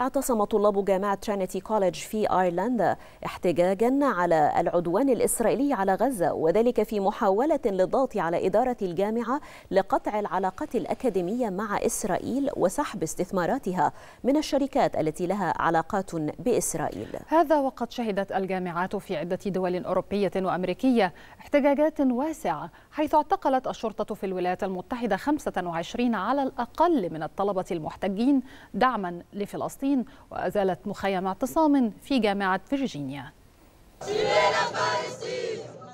اعتصم طلاب جامعة ترينيتي كوليدج في أيرلندا احتجاجا على العدوان الإسرائيلي على غزة وذلك في محاولة للضغط على إدارة الجامعة لقطع العلاقات الأكاديمية مع إسرائيل وسحب استثماراتها من الشركات التي لها علاقات بإسرائيل هذا وقد شهدت الجامعات في عدة دول أوروبية وأمريكية احتجاجات واسعة حيث اعتقلت الشرطة في الولايات المتحدة 25 على الأقل من الطلبة المحتجين دعما لفلسطين المتظاهرين وأزالت مخيم اعتصام في جامعة فيرجينيا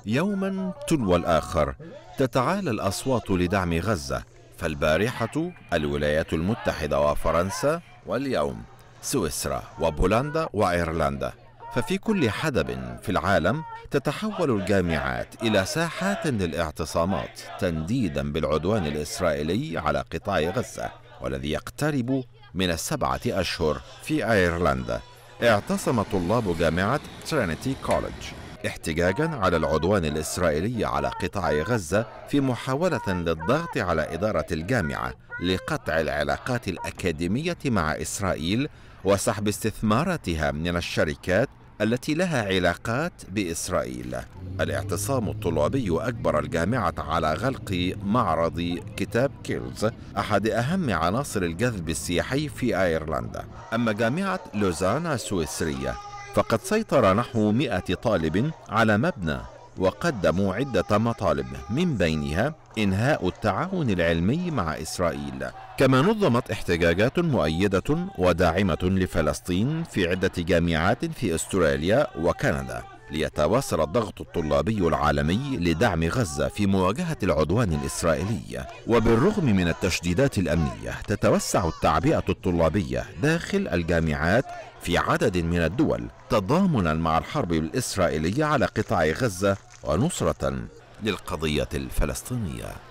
يوما تلو الآخر تتعالى الأصوات لدعم غزة فالبارحة الولايات المتحدة وفرنسا واليوم سويسرا وبولندا وأيرلندا ففي كل حدب في العالم تتحول الجامعات إلى ساحات للاعتصامات تنديدا بالعدوان الإسرائيلي على قطاع غزة والذي يقترب من السبعة أشهر في أيرلندا اعتصم طلاب جامعة ترينيتي كولج احتجاجا على العدوان الإسرائيلي على قطاع غزة في محاولة للضغط على إدارة الجامعة لقطع العلاقات الأكاديمية مع إسرائيل وسحب استثماراتها من الشركات التي لها علاقات بإسرائيل الاعتصام الطلابي أجبر الجامعة على غلق معرض كتاب كيلز أحد أهم عناصر الجذب السياحي في أيرلندا أما جامعة لوزانا السويسرية فقد سيطر نحو 100 طالب على مبنى وقدموا عدة مطالب من بينها إنهاء التعاون العلمي مع إسرائيل كما نظمت احتجاجات مؤيدة وداعمة لفلسطين في عدة جامعات في أستراليا وكندا ليتواصل الضغط الطلابي العالمي لدعم غزة في مواجهة العدوان الإسرائيلي وبالرغم من التشديدات الأمنية تتوسع التعبئة الطلابية داخل الجامعات في عدد من الدول تضامنا مع الحرب الإسرائيلية على قطاع غزة ونصرة للقضية الفلسطينية